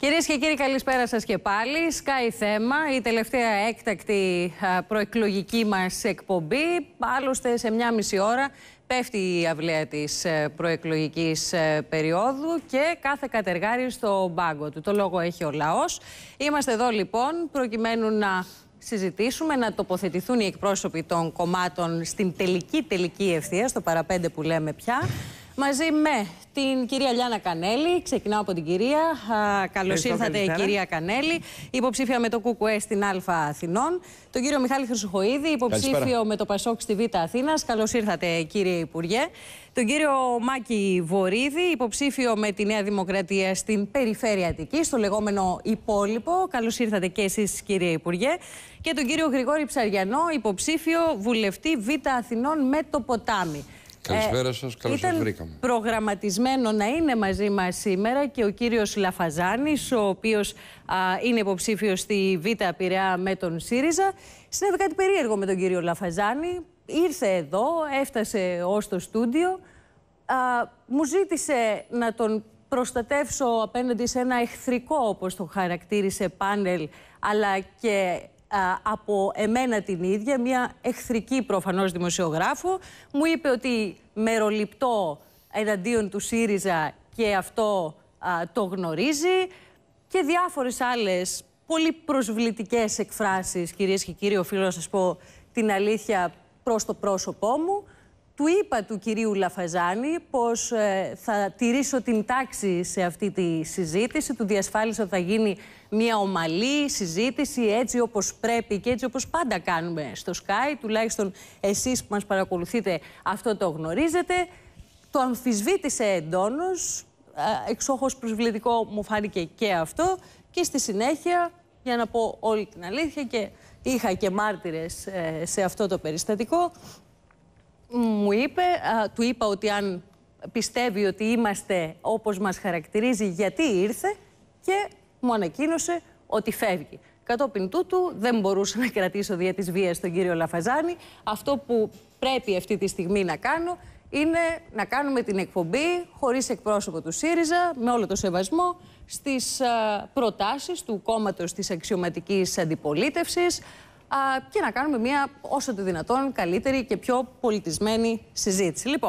Κυρίες και κύριοι, καλησπέρα σας και πάλι. Σκάει θέμα, η τελευταία έκτακτη προεκλογική μας εκπομπή. Άλλωστε, σε μία μισή ώρα πέφτει η αυλαία της ε, προεκλογικής ε, περίοδου και κάθε κατεργάρι στο μπάγκο του. Το λόγο έχει ο λαός. Είμαστε εδώ λοιπόν προκειμένου να συζητήσουμε, να τοποθετηθούν οι εκπρόσωποι των κομμάτων στην τελική τελική ευθεία, στο παραπέντε που λέμε πια μαζί με την κυρία Λιάνα Κανέλη. Ξεκινάω από την κυρία. Καλώ ήρθατε, καλύτερα. κυρία Κανέλη. Υποψήφια με το ΚΚΕ στην Α Αθηνών. Τον κύριο Μιχάλη Χρυσοχοίδη, υποψήφιο με το ΠΑΣΟΚ στη Β Αθήνας. Καλώς ήρθατε, κύριε Υπουργέ. Τον κύριο Μάκη Βορύδη, υποψήφιο με τη Νέα Δημοκρατία στην Περιφέρεια Αττικής, στο λεγόμενο υπόλοιπο. Καλώς ήρθατε και εσείς, κύριε Υπουργέ. Και τον κύριο Γρηγόρη Ψαριανό, υποψήφιο βουλευτή Β Αθηνών με το ποτάμι. Καλησπέρα ε, σας, καλώς σας βρήκαμε. Προγραμματισμένο να είναι μαζί μας σήμερα και ο κύριος Λαφαζάνης, ο οποίος είναι υποψήφιος στη Β' Πειραιά με τον ΣΥΡΙΖΑ. Συνέβη κάτι περίεργο με τον κύριο Λαφαζάνη. Ήρθε εδώ, έφτασε ως το στούντιο. Α, μου ζήτησε να τον προστατεύσω απέναντι σε ένα εχθρικό, όπως τον χαρακτήρισε, πάνελ, αλλά και από εμένα την ίδια, μια εχθρική προφανώς δημοσιογράφο. Μου είπε ότι μεροληπτό εναντίον του ΣΥΡΙΖΑ και αυτό το γνωρίζει και διάφορες άλλες πολύ προσβλητικές εκφράσεις, κυρίες και κύριοι, οφείλω να σας πω την αλήθεια προς το πρόσωπό μου του είπα του κυρίου Λαφαζάνη πως ε, θα τηρήσω την τάξη σε αυτή τη συζήτηση. Του διασφάλισα ότι θα γίνει μια ομαλή συζήτηση έτσι όπως πρέπει και έτσι όπως πάντα κάνουμε στο Sky. Τουλάχιστον εσείς που μας παρακολουθείτε αυτό το γνωρίζετε. Το αμφισβήτησε εντόνως, ε, εξόχως προσβλητικό μου φάνηκε και αυτό και στη συνέχεια, για να πω όλη την αλήθεια και είχα και μάρτυρες ε, σε αυτό το περιστατικό, μου είπε, του είπα ότι αν πιστεύει ότι είμαστε όπως μας χαρακτηρίζει, γιατί ήρθε και μου ανακοίνωσε ότι φεύγει. Κατόπιν τούτου δεν μπορούσα να κρατήσω δια της βίας τον κύριο Λαφαζάνη. Αυτό που πρέπει αυτή τη στιγμή να κάνω είναι να κάνουμε την εκπομπή χωρίς εκπρόσωπο του ΣΥΡΙΖΑ, με όλο το σεβασμό, στις προτάσεις του κόμματος της αξιωματικής αντιπολίτευσης, και να κάνουμε μια όσο το δυνατόν καλύτερη και πιο πολιτισμένη συζήτηση. Λοιπόν,